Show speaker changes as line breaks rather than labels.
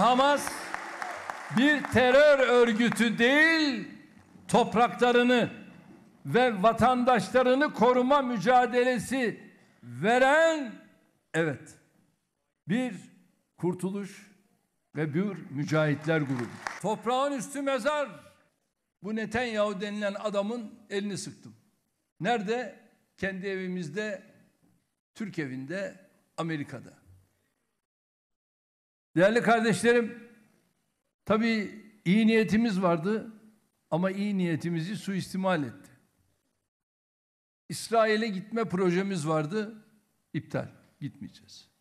Hamas bir terör örgütü değil, topraklarını ve vatandaşlarını koruma mücadelesi veren evet bir kurtuluş ve bir mücahitler grubu. Toprağın üstü mezar. Bu Netanyahu denilen adamın elini sıktım. Nerede? Kendi evimizde, Türk evinde, Amerika'da. Değerli kardeşlerim, tabii iyi niyetimiz vardı ama iyi niyetimizi suistimal etti. İsrail'e gitme projemiz vardı, iptal, gitmeyeceğiz.